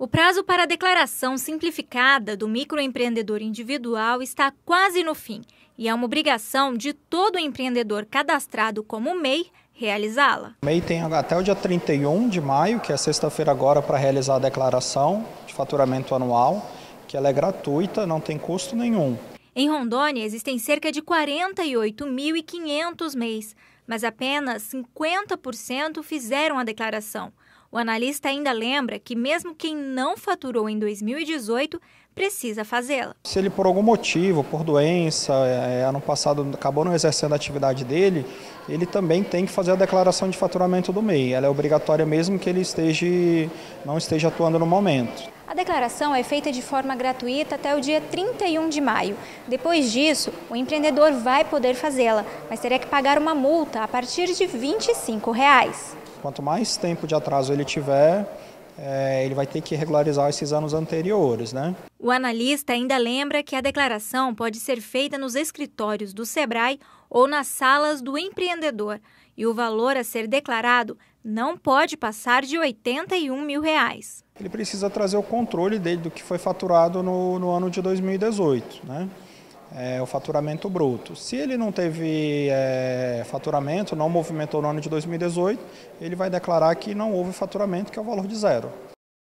O prazo para a declaração simplificada do microempreendedor individual está quase no fim e é uma obrigação de todo empreendedor cadastrado como MEI realizá-la. O MEI tem até o dia 31 de maio, que é sexta-feira agora, para realizar a declaração de faturamento anual, que ela é gratuita, não tem custo nenhum. Em Rondônia existem cerca de 48.500 MEIs, mas apenas 50% fizeram a declaração. O analista ainda lembra que, mesmo quem não faturou em 2018, precisa fazê-la. Se ele, por algum motivo, por doença, é, é, ano passado acabou não exercendo a atividade dele, ele também tem que fazer a declaração de faturamento do MEI. Ela é obrigatória mesmo que ele esteja, não esteja atuando no momento. A declaração é feita de forma gratuita até o dia 31 de maio. Depois disso, o empreendedor vai poder fazê-la, mas terá que pagar uma multa a partir de R$ 25. Reais. Quanto mais tempo de atraso ele tiver, é, ele vai ter que regularizar esses anos anteriores, né? O analista ainda lembra que a declaração pode ser feita nos escritórios do Sebrae ou nas salas do empreendedor e o valor a ser declarado não pode passar de 81 mil reais. Ele precisa trazer o controle dele do que foi faturado no, no ano de 2018, né? é, o faturamento bruto. Se ele não teve é, faturamento, não movimentou no ano de 2018, ele vai declarar que não houve faturamento, que é o valor de zero.